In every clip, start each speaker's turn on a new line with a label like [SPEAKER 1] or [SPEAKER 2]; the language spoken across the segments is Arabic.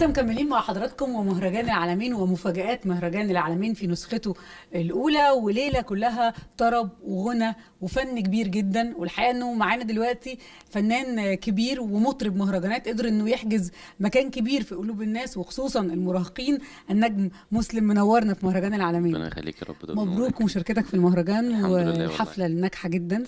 [SPEAKER 1] لسه مكملين مع حضراتكم ومهرجان العالمين ومفاجآت مهرجان العالمين في نسخته الأولى وليلة كلها طرب وغنى وفن كبير جدا والحقيقة أنه معانا دلوقتي فنان كبير ومطرب مهرجانات قدر أنه يحجز مكان كبير في قلوب الناس وخصوصا المراهقين النجم مسلم منورنا في مهرجان العالمين ربنا يخليك يا رب مبروك مشاركتك في المهرجان والحفلة الناجحة جدا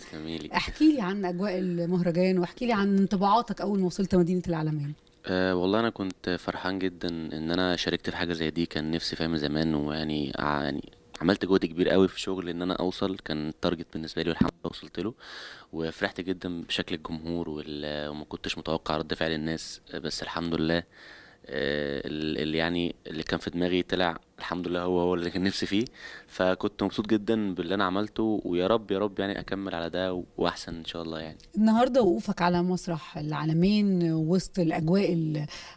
[SPEAKER 1] احكي لي عن أجواء المهرجان واحكي لي عن انطباعاتك أول ما وصلت مدينة العالمين
[SPEAKER 2] أه والله انا كنت فرحان جدا ان انا شاركت في حاجه زي دي كان نفسي فاهم زمان ويعني يعني عملت جهد كبير قوي في شغل ان انا اوصل كان التارجت بالنسبه لي والحمد لله وصلت له وفرحت جدا بشكل الجمهور وما كنتش متوقع رد فعل الناس بس الحمد لله آه، اللي يعني اللي كان في دماغي طلع الحمد لله هو هو اللي كان نفسي فيه فكنت مبسوط جدا باللي انا عملته ويا رب يا رب يعني اكمل على ده واحسن ان شاء الله يعني
[SPEAKER 1] النهارده وقوفك على مسرح العالمين وسط الاجواء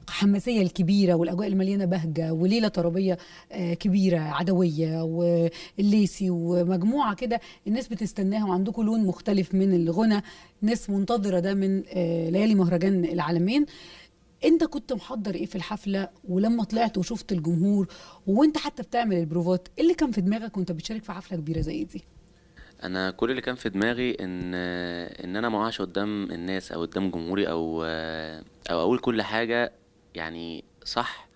[SPEAKER 1] الحماسيه الكبيره والاجواء المليانه بهجه وليله ترابيه آه، كبيره عدويه والليسي ومجموعه كده الناس بتستناها وعندكم لون مختلف من الغنى ناس منتظره ده من آه، ليالي مهرجان العالمين انت كنت محضر ايه في الحفله ولما طلعت وشفت الجمهور وانت حتى بتعمل البروفات ايه اللي كان في دماغك وانت بتشارك في حفله كبيره زي دي
[SPEAKER 2] انا كل اللي كان في دماغي ان ان انا ما اقعش قدام الناس او قدام جمهوري او او اقول كل حاجه يعني صح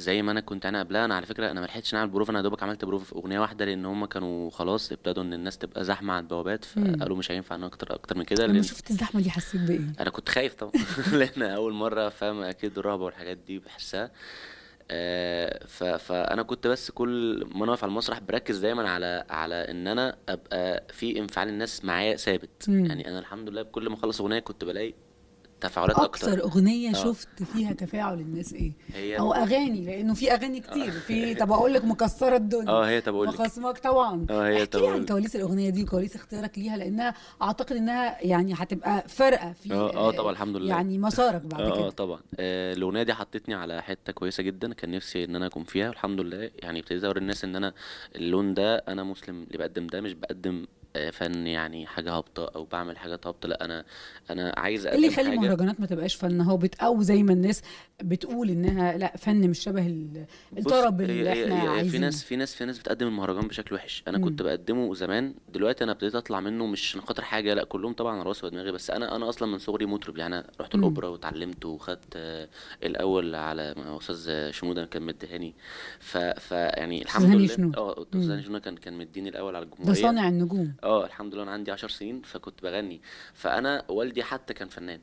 [SPEAKER 2] زي ما انا كنت انا قبلها انا على فكره انا ما لحقتش اعمل بروف انا يا دوبك عملت بروف في اغنيه واحده لان هم كانوا خلاص ابتدوا ان الناس تبقى زحمه على البوابات فقالوا مش هينفع ان اكتر اكتر من كده لما شفت
[SPEAKER 1] الزحمه دي حسيت بايه
[SPEAKER 2] انا كنت خايف طبعا لان اول مره فاهم اكيد الرهبه والحاجات دي بحسها آه فانا كنت بس كل ما انا واقف على المسرح بركز دايما على على ان انا ابقى في انفعال الناس معايا ثابت يعني انا الحمد لله بكل ما اخلص اغنيه كنت بلاقي تفاعلات اكتر اكتر اغنيه آه. شفت
[SPEAKER 1] فيها تفاعل الناس ايه هي او اغاني لانه في اغاني كتير في آه. طب اقول لك مكسره الدنيا اه هي طب اقول لك خصمك طبعا
[SPEAKER 2] اه هي طب عن
[SPEAKER 1] كواليس الاغنيه دي وكواليس اختيارك ليها لانها اعتقد انها يعني هتبقى فارقه في اه اه طبعا آه، الحمد لله يعني مسارك بعد آه, آه، كده اه
[SPEAKER 2] طبعا آه الاغنيه دي حطتني على حته كويسه جدا كان نفسي ان انا اكون فيها والحمد لله يعني ابتديت اوري الناس ان انا اللون ده انا مسلم اللي بقدم ده مش بقدم فن يعني حاجه هابطه او بعمل حاجات هابطه لا انا انا عايز إيه اقدم اللي يخلي المهرجانات
[SPEAKER 1] ما تبقاش فن هو او زي ما الناس بتقول انها لا فن مش شبه الطرب اللي احنا عايزينه في ناس
[SPEAKER 2] في ناس في ناس بتقدم المهرجان بشكل وحش انا م. كنت بقدمه زمان دلوقتي انا ابتديت اطلع منه مش عشان خاطر حاجه لا كلهم طبعا على راسي ودماغي بس انا انا اصلا من صغري مطرب يعني انا رحت الاوبرا واتعلمت وخدت آه، الاول على استاذ شموده كان مديهاني ف... ف يعني الحمد لله اه استاذ هاني شنو كان كان مديني الاول على الجمهوريه ده صانع النجوم اه الحمد لله انا عندي 10 سنين فكنت بغني فانا والدي حتى كان فنان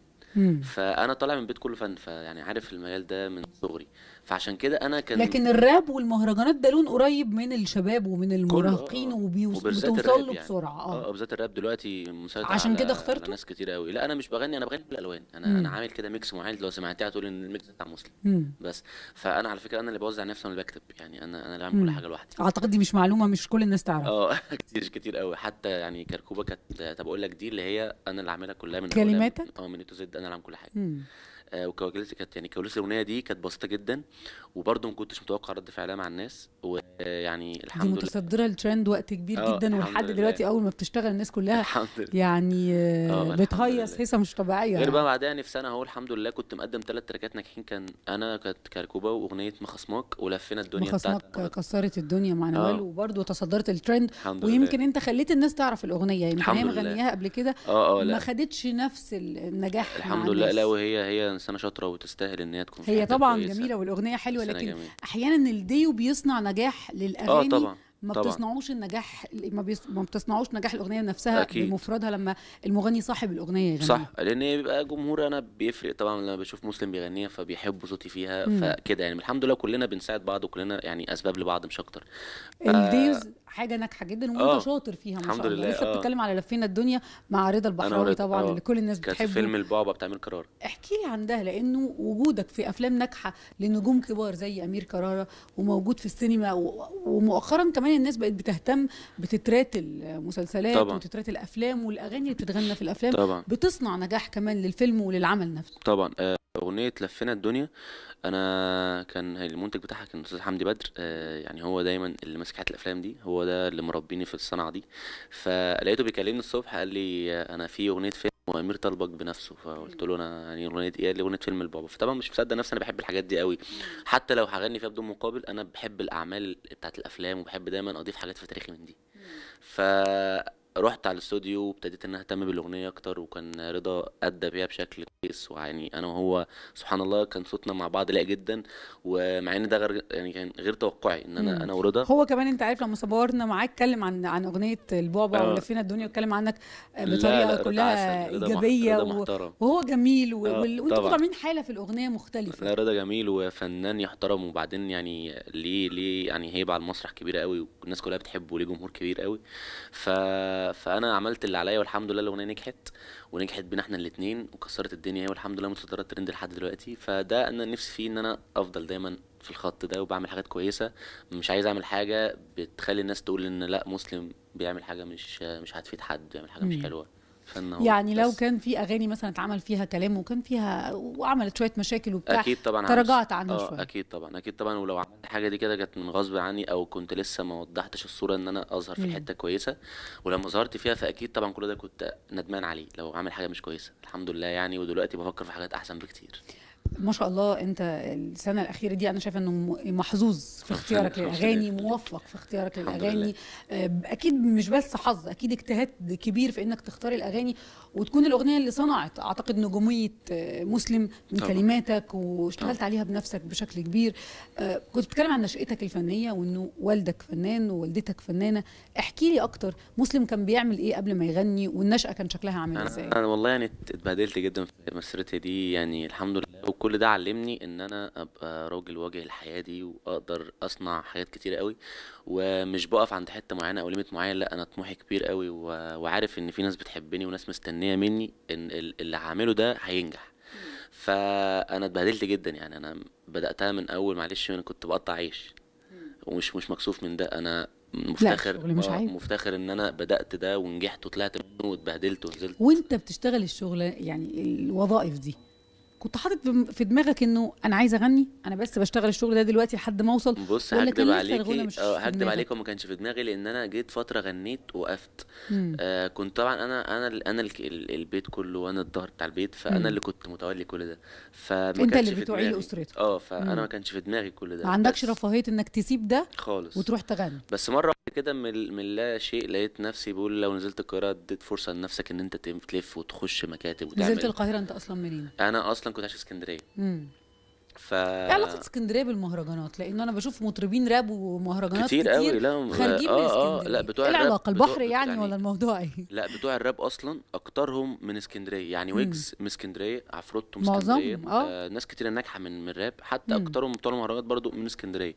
[SPEAKER 2] فانا طالع من بيت كله فن فيعني عارف المجال ده من صغري فعشان كده انا كان لكن الراب
[SPEAKER 1] والمهرجانات ده لون قريب من الشباب ومن المراهقين آه، وبتوصل له يعني. بسرعه آه.
[SPEAKER 2] اه, آه بالذات الراب دلوقتي مسيطر عشان كده اخترته ناس كتير قوي لا انا مش بغني انا بغني بالالوان انا مم. انا عامل كده ميكس معين لو سمعتها هتقول ان الميكس بتاع مسلم مم. بس فانا على فكره انا اللي بوزع نفسي انا اللي بكتب يعني انا انا اللي بعمل كل حاجه لوحدي
[SPEAKER 1] اعتقد دي مش معلومه مش كل الناس تعرفها
[SPEAKER 2] اه كتير كتير قوي حتى يعني كركوبه كانت طب اقول لك دي اللي هي انا اللي عاملها كلها من كلماتك اه من زد انا انا اعمل كل حاجه مم. آه، وكواليس كانت يعني كواليس الاغنيه دي كانت بسيطه جدا وبرده ما كنتش متوقع رد فعلها مع الناس ويعني آه، الحمد لله دي متصدره
[SPEAKER 1] الترند وقت كبير آه، جدا ولحد دلوقتي اول ما بتشتغل الناس كلها الحمد لله. يعني بتهيص هيصه مش طبيعيه غير يعني. بقى
[SPEAKER 2] بعدها يعني في سنه اهو الحمد لله كنت مقدم ثلاث تراكات ناجحين كان انا كانت كركوبه واغنيه مخصمك ولفينا الدنيا مخصمك
[SPEAKER 1] كسرت الدنيا مع نوال وبرده تصدرت الترند ويمكن انت خليت الناس تعرف الاغنيه يعني هي مغنياها قبل كده ما خدتش نفس النجاح الحمد لله لا
[SPEAKER 2] وهي هي انسانه شاطره وتستاهل ان هي تكون هي طبعا كويسة. جميله
[SPEAKER 1] والاغنيه حلوه لكن جميل. احيانا الديو بيصنع نجاح للاغاني اه طبعا ما طبعًا. بتصنعوش النجاح ما, بيص... ما بتصنعوش نجاح الاغنيه نفسها أكيد. بمفردها لما المغني صاحب الاغنيه يعني صح
[SPEAKER 2] لان بيبقى جمهور انا بيفرق طبعا لما بشوف مسلم بيغنيها فبيحبوا صوتي فيها مم. فكده يعني الحمد لله كلنا بنساعد بعض وكلنا يعني اسباب لبعض مش
[SPEAKER 1] اكتر الديوز آه، حاجه ناجحه جدا وانت آه. شاطر فيها ما شاء الله لسه آه. بتتكلم على لفينا الدنيا مع رضا البحراوي طبعا أوه. اللي كل الناس بتحبه كانت فيلم
[SPEAKER 2] البعبع بتاع امير كرارة
[SPEAKER 1] احكي لي عن ده لانه وجودك في افلام ناجحه لنجوم كبار زي امير كرارة وموجود في السينما و... ومؤخرا كمان الناس بقت بتهتم بتترات المسلسلات طبعا. وتترات الافلام والاغاني اللي بتتغنى في الافلام طبعا. بتصنع نجاح كمان للفيلم وللعمل نفسه
[SPEAKER 2] طبعا آه. اغنيه لفينا الدنيا انا كان المنتج بتاعها كان الاستاذ حمدي بدر آه يعني هو دايما اللي ماسك حته الافلام دي هو ده اللي مربيني في الصنعه دي فلقيته بيكلمني الصبح قال لي آه، انا في اغنيه فيلم وامير طلبك بنفسه فقلت له انا يعني اغنيه ايه قال لي اغنيه فيلم البابا فطبعا مش مصدق نفسي انا بحب الحاجات دي قوي حتى لو هغني فيها بدون مقابل انا بحب الاعمال بتاعت الافلام وبحب دايما اضيف حاجات في تاريخي من دي ف رحت على الاستوديو وابتديت ان اهتم بالاغنيه اكتر وكان رضا ادى بيها بشكل كويس ويعني انا وهو سبحان الله كان صوتنا مع بعض لايق جدا ومع ان ده غير يعني كان غير توقعي ان انا مم. انا ورضا هو
[SPEAKER 1] كمان انت عارف لما صورنا معاه اتكلم عن عن اغنيه البعبع آه. ولفينا الدنيا واتكلم عنك بطريقه كلها رضا ايجابيه رضا محترم. وهو جميل و... آه. وانتوا عاملين حاله في الاغنيه مختلفه
[SPEAKER 2] لا رضا جميل وفنان يحترم وبعدين يعني ليه ليه يعني هيبه على المسرح كبيره قوي والناس كلها بتحبه وليه جمهور كبير قوي ف فانا عملت اللي عليا والحمد لله الاغنيه نجحت ونجحت بينا احنا الاثنين وكسرت الدنيا يعني، والحمد لله متصدره الترند لحد دلوقتي فده انا نفسي فيه ان انا افضل دايما في الخط ده وبعمل حاجات كويسه مش عايز اعمل حاجه بتخلي الناس تقول ان لا مسلم بيعمل حاجه مش مش هتفيد حد بيعمل حاجه مش حلوه يعني لو
[SPEAKER 1] كان في اغاني مثلا اتعمل فيها كلام وكان فيها وعملت شويه مشاكل وبتاع اكيد طبعا تراجعت عنها آه، شويه اكيد
[SPEAKER 2] طبعا اكيد طبعا ولو عملت حاجه دي كده كانت من غصب عني او كنت لسه ما وضحتش الصوره ان انا اظهر في حته كويسه ولما ظهرت فيها فاكيد طبعا كل ده كنت ندمان عليه لو عامل حاجه مش كويسه الحمد لله يعني ودلوقتي بفكر في حاجات احسن بكتير
[SPEAKER 1] ما شاء الله انت السنه الاخيره دي انا شايفه انه محظوظ في اختيارك للاغاني موفق في اختيارك للاغاني آه، اكيد مش بس حظ اكيد اجتهاد كبير في انك تختار الاغاني وتكون الاغنيه اللي صنعت اعتقد نجوميه آه، مسلم من كلماتك واشتغلت عليها بنفسك بشكل كبير آه، كنت بتتكلم عن نشاتك الفنيه وانه والدك فنان ووالدتك فنانه احكي لي اكتر مسلم كان بيعمل ايه قبل ما يغني والنشاه كان شكلها عامل ازاي انا
[SPEAKER 2] والله يعني اتبهدلت جدا في مسيرتي دي يعني الحمد لله وكل ده علمني ان انا ابقى راجل واجه الحياه دي واقدر اصنع حاجات كتير قوي ومش بقف عند حته معينه او ليميت معين لا انا طموحي كبير قوي وعارف ان في ناس بتحبني وناس مستنيه مني ان اللي هعمله ده هينجح فانا اتبهدلت جدا يعني انا بداتها من اول معلش انا كنت بقطع عيش ومش مش مكسوف من ده انا مفتخر لا مش آه، عايز. مفتخر ان انا بدات ده ونجحت وطلعت منه واتبهدلت ونزلت
[SPEAKER 1] وانت بتشتغل الشغل يعني الوظائف دي كنت حاطط في دماغك انه انا عايز اغني انا بس بشتغل الشغل ده دلوقتي لحد ما اوصل بص هكدب عليكي اه هكدب عليكي
[SPEAKER 2] وما كانش في دماغي لان انا جيت فتره غنيت وقفت آه كنت طبعا انا انا انا البيت كله وانا الظهر بتاع البيت فانا مم. اللي كنت متولي كل ده فما انت اللي بتعيل اسرتك اه فانا مم. ما كانش في دماغي كل ده ما عندكش
[SPEAKER 1] رفاهيه انك تسيب ده
[SPEAKER 2] خالص وتروح تغني بس مره كده من, من لا شيء لقيت نفسي بقول لو نزلت القاهره اديت فرصه لنفسك ان انت تلف وتخش مكاتب وتعمل نزلت
[SPEAKER 1] القاهره انت اصلا منين
[SPEAKER 2] انا اصلا اصلا كنت عايش في اسكندريه ف ايه علاقه
[SPEAKER 1] اسكندريه بالمهرجانات لان انا بشوف مطربين راب ومهرجانات كتير, كتير قوي لا خارجين آه, اه لا بتوع إيه الراب العلاقه البحر بتوع يعني, يعني ولا الموضوع ايه
[SPEAKER 2] لا بتوع الراب اصلا اكترهم من اسكندريه يعني ويجز من اسكندريه عفروتو من اسكندريه آه. آه ناس كتير ناجحه من من الراب حتى مم. اكترهم بتوع المهرجانات برضو من اسكندريه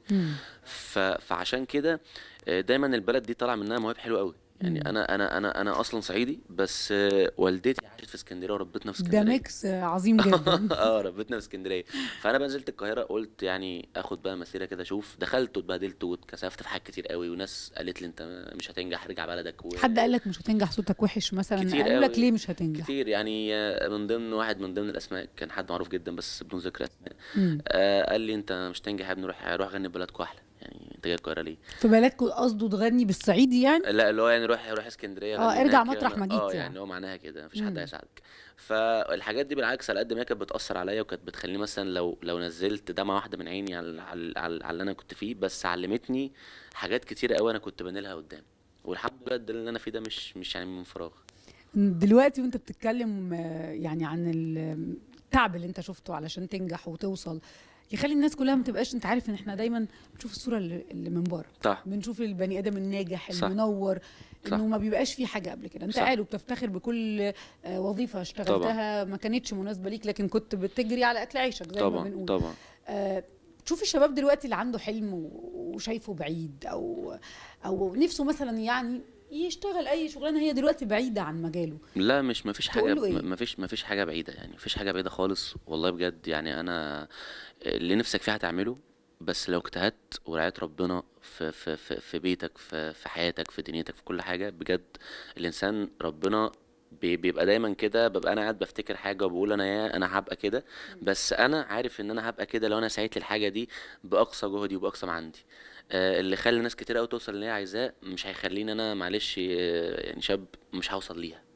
[SPEAKER 2] ف... فعشان كده آه، دايما البلد دي طالعه منها مواهب حلوه قوي يعني انا انا انا انا اصلا صعيدي بس والدتي عاشت في اسكندريه وربتنا في اسكندريه ده
[SPEAKER 1] ميكس عظيم جدا
[SPEAKER 2] اه ربتنا في اسكندريه فانا بقى نزلت القاهره قلت يعني اخد بقى مسيره كده اشوف دخلت واتبهدلت واتكسفت في حاجات كتير قوي وناس قالت لي انت مش هتنجح ارجع بلدك و... حد
[SPEAKER 1] قال لك مش هتنجح صوتك وحش مثلا قالوا لك ليه مش هتنجح
[SPEAKER 2] كتير يعني من ضمن واحد من ضمن الاسماء كان حد معروف جدا بس بدون ذكر اسماء آه قال لي انت مش هتنجح يا ابني روح روح غني بلدك احلى يعني انت جاي القاهره ليه
[SPEAKER 1] في بالك قصده تغني بالصعيدي يعني
[SPEAKER 2] لا اللي هو يعني روح روح اسكندريه اه ارجع مطرح ما يعني. جيت آه، يعني اه يعني هو معناها كده مفيش حد هيساعدك فالحاجات دي بالعكس على قد ما هي كانت بتاثر عليا وكانت بتخليني مثلا لو لو نزلت دمعه واحده من عيني على على, على, على اللي انا كنت فيه بس علمتني حاجات كتيره قوي انا كنت بنيلها قدام والحمد لله ده اللي انا فيه ده مش مش يعني من فراغ
[SPEAKER 1] دلوقتي وانت بتتكلم آه، يعني عن التعب اللي انت شفته علشان تنجح وتوصل يخلي الناس كلها ما تبقاش انت عارف ان احنا دايما بنشوف الصوره اللي من بره صح بنشوف البني ادم الناجح صح. المنور صح. انه ما بيبقاش في حاجه قبل كده انت قاعد وبتفتخر بكل آه، وظيفه اشتغلتها ما كانتش مناسبه ليك لكن كنت بتجري على اكل عيشك زي طبعًا. ما بنقول طبعا آه تشوف الشباب دلوقتي اللي عنده حلم وشايفه بعيد او او نفسه مثلا يعني يشتغل اي شغلانه هي دلوقتي بعيده عن مجاله
[SPEAKER 2] لا مش ما فيش حاجه إيه؟ ما فيش حاجه بعيده يعني ما فيش حاجه بعيده خالص والله بجد يعني انا اللي نفسك فيه هتعمله بس لو اجتهدت ورعيت ربنا في, في, في, في بيتك في, في حياتك في دنيتك في كل حاجة بجد الإنسان ربنا بيبقى دايما كده ببقى انا قاعد بفتكر حاجه وبقول انا يا انا هبقى كده بس انا عارف ان انا هبقى كده لو انا سعيت للحاجه دي باقصى جهدي وباقصى ما عندي آه، اللي خلى ناس كتير قوي توصل اللي هي عايزاه مش هيخليني انا معلش آه، يعني شاب مش هوصل ليها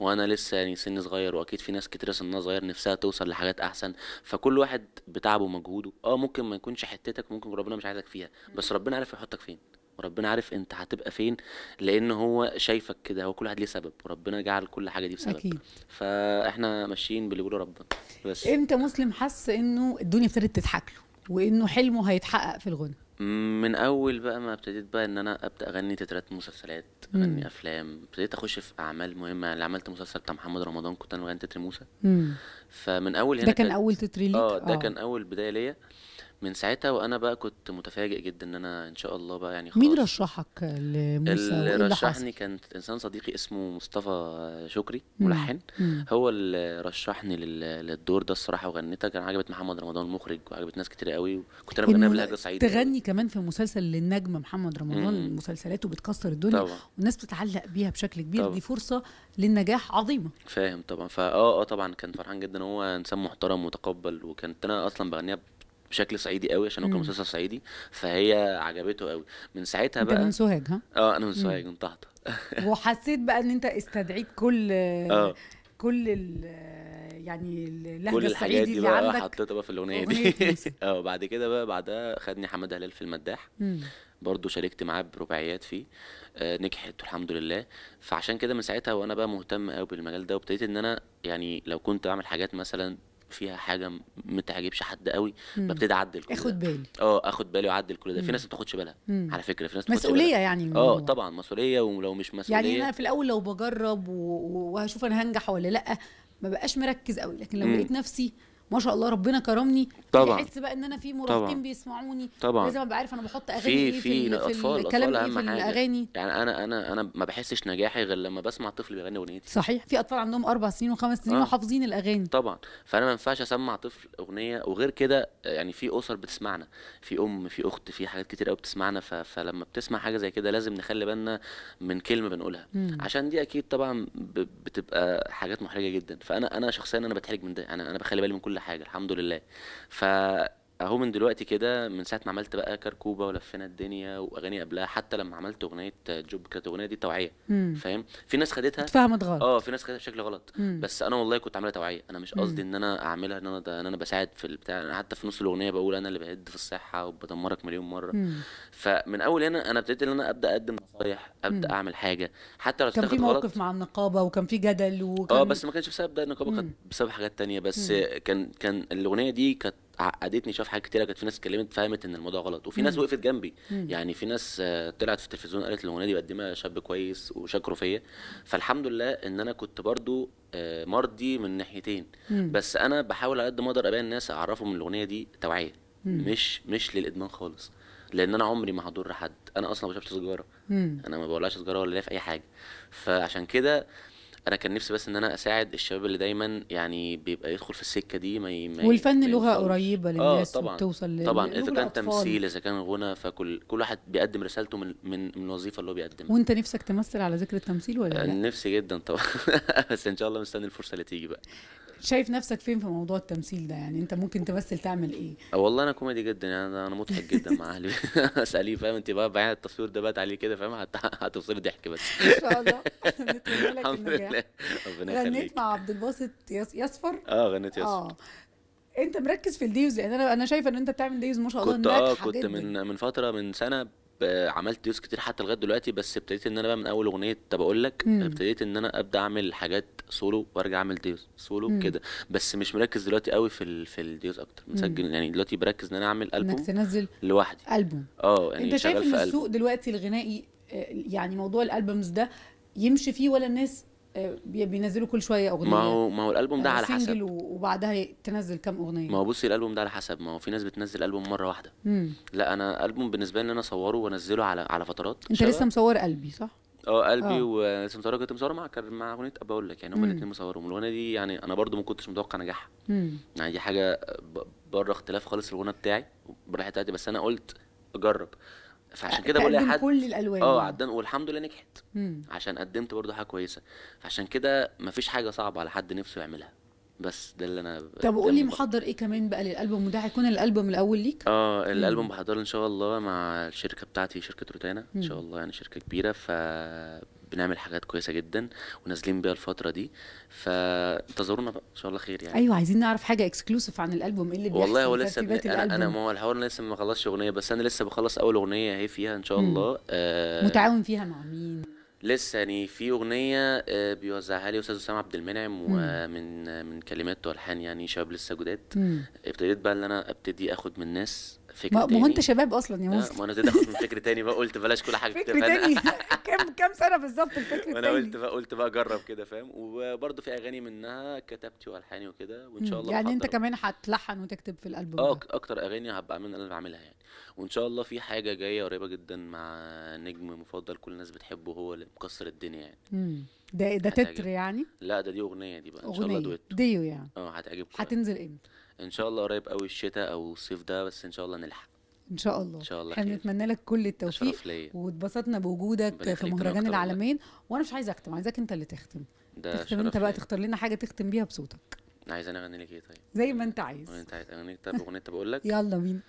[SPEAKER 2] وانا لسه يعني سني صغير واكيد في ناس كتير سنها صغير نفسها توصل لحاجات احسن فكل واحد بتعبه ومجهوده اه ممكن ما يكونش حتتك ممكن ربنا مش عايزك فيها بس ربنا عارف يحطك فين وربنا عارف انت هتبقى فين لان هو شايفك كده هو كل واحد ليه سبب وربنا جعل كل حاجه دي بسبب أكيد. فاحنا ماشيين باللي بيقوله ربنا بس امتى
[SPEAKER 1] مسلم حس انه الدنيا ابتدت تضحك له وانه حلمه هيتحقق في الغنى
[SPEAKER 2] من اول بقى ما ابتديت بقى ان انا ابدا اغني تترات مسلسلات مم. اغني افلام ابتديت اخش في اعمال مهمه يعني عملت مسلسل بتاع محمد رمضان كنت انا بغني تتر موسى مم. فمن اول هنا ده كان اول تتر ليك اه ده آه. كان اول بدايه ليا من ساعتها وانا بقى كنت متفاجئ جدا ان انا ان شاء الله بقى يعني خلاص
[SPEAKER 1] مين رشحك لموسى اللي رشحني
[SPEAKER 2] كان انسان صديقي اسمه مصطفى شكري ملحن هو اللي رشحني للدور ده الصراحه وغنيتها كان عجبت محمد رمضان المخرج وعجبت ناس كتير قوي وكنت انا بغنيها بلهجه صعيدي تغني
[SPEAKER 1] كمان في مسلسل للنجم محمد رمضان مسلسلاته بتكسر الدنيا طبعا. والناس بتتعلق بيها بشكل كبير طبعا. دي فرصه للنجاح عظيمه
[SPEAKER 2] فاهم طبعا فاه اه طبعا كان فرحان جدا هو انسان محترم ومتقبل وكانت انا اصلا بغنيها بشكل صعيدي قوي عشان هو كان مسلسل صعيدي فهي عجبته قوي من ساعتها بقى انت من سوهاج ها؟ اه انا من سوهاج من
[SPEAKER 1] وحسيت بقى ان انت استدعيت كل آه. كل ال يعني اللهجه كل الحاجات دي اللي بقى حطيتها بقى في الاغنيه دي
[SPEAKER 2] اه بعد كده بقى بعدها خدني حماده هلال في المداح برضه شاركت معاه برباعيات فيه آه نجحت الحمد لله فعشان كده من ساعتها وانا بقى مهتم قوي بالمجال ده وابتديت ان انا يعني لو كنت بعمل حاجات مثلا فيها حاجه ما تعجبش حد قوي ببتدي اعدل كل اخد بالي اه اخد بالي واعدل كل ده في ناس ما بتاخدش بالها على فكره في ناس مسؤوليه يعني اه طبعا مسؤوليه ولو مش مسؤوليه يعني انا في
[SPEAKER 1] الاول لو بجرب وهشوف انا هنجح ولا لا ما بقاش مركز قوي لكن لو لقيت نفسي ما شاء الله ربنا كرمني طبعا بحس بقى ان انا في مراهقين بيسمعوني طبعا لازم ابقى عارف انا بحط اغاني في إيه في, الاطفال الكلام إيه اهم في الاغاني
[SPEAKER 2] يعني انا انا انا ما بحسش نجاحي غير لما بسمع طفل بيغني اغنيتي
[SPEAKER 1] صحيح في اطفال عندهم اربع سنين وخمس سنين آه. وحافظين الاغاني
[SPEAKER 2] طبعا فانا ما ينفعش اسمع طفل اغنيه وغير كده يعني في اسر بتسمعنا في ام في اخت في حاجات كتير قوي بتسمعنا فلما بتسمع حاجه زي كده لازم نخلي بالنا من كلمه بنقولها مم. عشان دي اكيد طبعا بتبقى حاجات محرجه جدا فانا انا شخصيا انا بتحرج من ده انا يعني انا بخلي بالي من كل حاجه الحمد لله ف اهو من دلوقتي كده من ساعه ما عملت بقى كركوبه ولفينا الدنيا واغاني قبلها حتى لما عملت اغنيه جوب كانت الاغنيه دي توعيه فاهم في ناس خدتها اتفهمت غلط اه في ناس خدتها بشكل غلط مم. بس انا والله كنت عاملها توعيه انا مش قصدي ان انا اعملها ان انا ده ان انا بساعد في البتاع انا حتى في نص الاغنيه بقول انا اللي بهد في الصحه وبدمرك مليون مره مم. فمن اول هنا انا ابتديت ان انا ابدا اقدم نصايح ابدا مم. اعمل حاجه حتى لو كان في موقف
[SPEAKER 1] مع النقابه وكان في جدل وكان اه بس
[SPEAKER 2] ما كانش بسبب ده النقابه كانت بسبب حاجات تانية بس مم. كان كان الاغنيه دي كانت عقدتني شاف حاجات كتيره كانت في ناس اتكلمت فهمت ان الموضوع غلط وفي ناس وقفت جنبي يعني في ناس آه، طلعت في التلفزيون قالت الاغنيه دي بقدمها شاب كويس وشكروا فيا فالحمد لله ان انا كنت برضو آه، مرضي من ناحيتين بس انا بحاول على قد ما اقدر ابين الناس اعرفهم الاغنيه دي توعيه مش مش للادمان خالص لان انا عمري ما هضر حد انا اصلا ما بشربش سيجاره انا ما بولعش سيجاره ولا ليا في اي حاجه فعشان كده انا كان نفسي بس ان انا اساعد الشباب اللي دايما يعني بيبقى يدخل في السكه دي ما ي... والفن لغه قريبه
[SPEAKER 1] آه، للناس آه توصل طبعا اذا كان تمثيل
[SPEAKER 2] اذا كان غنى فكل كل واحد بيقدم رسالته من من, من الوظيفه اللي هو بيقدمها وانت
[SPEAKER 1] نفسك تمثل على ذكر التمثيل ولا آه، لا؟
[SPEAKER 2] نفسي جدا طبعا بس ان شاء الله مستني الفرصه اللي تيجي بقى
[SPEAKER 1] شايف نفسك فين في موضوع التمثيل ده يعني انت ممكن تمثل تعمل ايه
[SPEAKER 2] والله انا كوميدي جدا يعني انا مضحك جدا مع اهلي اساليه فاهم انت بقى بعيد التصوير ده بات عليه كده فاهم هتفصلي ضحك بس ان شاء الله الحمد لله ربنا غنيت
[SPEAKER 1] مع عبد الباسط يصفر اه غنيت يصفر آه. انت مركز في الديوز لان يعني انا انا شايفه ان انت بتعمل ديوز ما شاء الله كنت اه كنت من
[SPEAKER 2] من فتره من سنه عملت ديوز كتير حتى لغايه دلوقتي بس ابتديت ان انا بقى من اول اغنيه طب اقول لك ابتديت ان انا ابدا اعمل حاجات سولو وارجع اعمل ديوز سولو كده بس مش مركز دلوقتي قوي في ال... في الديوز اكتر مسجل مم. يعني دلوقتي بركز ان انا اعمل البوم انك تنزل لوحدي البوم اه يعني انت شايف ان السوق
[SPEAKER 1] دلوقتي الغنائي آه، يعني موضوع الالبومز ده يمشي فيه ولا الناس آه، بينزلوا كل شويه اغنيه ما هو
[SPEAKER 2] ما هو الالبوم ده يعني على حسب
[SPEAKER 1] وبعدها تنزل كام اغنيه ما هو
[SPEAKER 2] بصي الالبوم ده على حسب ما هو في ناس بتنزل البوم مره واحده مم. لا انا البوم بالنسبه لي ان انا اصوره وانزله على على فترات انت لسه مصور قلبي صح اه قلبي ولسه آه. مصوره كنت مصوره مع مع اغنيه بقول لك يعني هما الاثنين مصورهم الاغنيه دي يعني انا برضو ما كنتش متوقع نجاحها يعني دي حاجه بره اختلاف خالص الغنى بتاعي الرحله بتاعتي بس انا قلت اجرب فعشان كده بقول لحد كل
[SPEAKER 1] الالوان اه يعني. عدان
[SPEAKER 2] والحمد لله نجحت مم. عشان قدمت برضو حاجه كويسه فعشان كده مفيش حاجه صعبه على حد نفسه يعملها بس ده اللي انا طب قول لي
[SPEAKER 1] محضر ايه كمان بقى للالبوم وده هيكون الالبوم الاول ليك
[SPEAKER 2] اه الالبوم بحضره ان شاء الله مع الشركه بتاعتي شركه روتانا ان شاء الله يعني شركه كبيره ف بنعمل حاجات كويسه جدا ونازلين بيها الفتره دي فانتظرونا بقى ان شاء الله خير يعني ايوه
[SPEAKER 1] عايزين نعرف حاجه اكسكلوسيف عن الالبوم ايه اللي والله هو لسه ب... انا انا ما
[SPEAKER 2] هو الحوار لسه ما خلصش اغنيه بس انا لسه بخلص اول اغنيه اهي فيها ان شاء الله آه متعاون
[SPEAKER 1] فيها مع مين
[SPEAKER 2] لسه يعني في اغنيه آه، بيوزعها لي استاذ اسامه عبد المنعم ومن من كلمات والحان يعني شباب لسه جداد ابتديت بقى ان انا ابتدي اخد من الناس فكره ما تاني. انت شباب اصلا يا آه، مصر ما انا ابتديت اخد من فكر تاني بقى قلت بلاش كل حاجه فكر تاني
[SPEAKER 1] كام كام سنه بالظبط الفكر التاني انا قلت
[SPEAKER 2] بقى قلت بقى اجرب كده فاهم وبرده في اغاني منها كتبتي والحاني وكده وان شاء الله يعني انت
[SPEAKER 1] كمان هتلحن وتكتب في الالبوم اه
[SPEAKER 2] اكتر اغاني هبقى اعملها انا بعملها يعني وان شاء الله في حاجه جايه قريبه جدا مع نجم مفضل كل الناس بتحبه هو اللي مكسر الدنيا يعني
[SPEAKER 1] مم. ده ده تتر يعني
[SPEAKER 2] لا ده دي اغنيه دي بقى ان شاء الله دويتو ديو يعني اه هتعجبكم هتنزل امتى ان شاء الله قريب قوي الشتاء او الصيف ده بس ان شاء الله نلحق ان شاء الله ان شاء الله احنا
[SPEAKER 1] بنتمنى لك كل التوفيق واتبسطنا بوجودك في مهرجان العالمين وانا مش عايزه اختم عايزاك انت اللي تختم
[SPEAKER 2] ده تختم انت بقى
[SPEAKER 1] تختار لنا حاجه تختم بيها بصوتك
[SPEAKER 2] عايز انا اغني لك ايه طيب زي ما انت عايز انت عايز اغني طب اغنيه بقول لك يلا بينا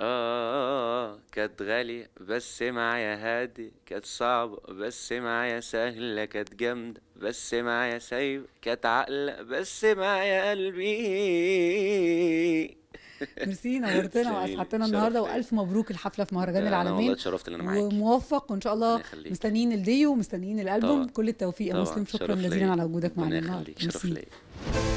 [SPEAKER 2] آه كانت غالية بس معايا هادي كانت صعبة بس معايا سهلة كانت جامدة بس معايا سايبة كانت عاقلة بس
[SPEAKER 1] معايا قلبي ميرسي نورتنا واسعدتنا النهارده والف مبروك الحفله في مهرجان العالمين والله اتشرفت ان انا معاك وموفق وان شاء الله مستنيين الديو ومستنيين الالبوم طبعا. كل التوفيق يا مسلم شكرا جزيلا على وجودك معنا النهارده
[SPEAKER 2] شرف ليا